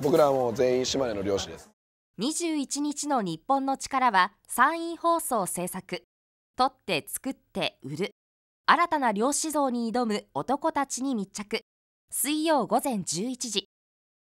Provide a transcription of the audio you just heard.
僕らはもう全員島根の漁師です21日の日本の力は山陰放送制作取って作って売る新たな漁師像に挑む男たちに密着水曜午前11時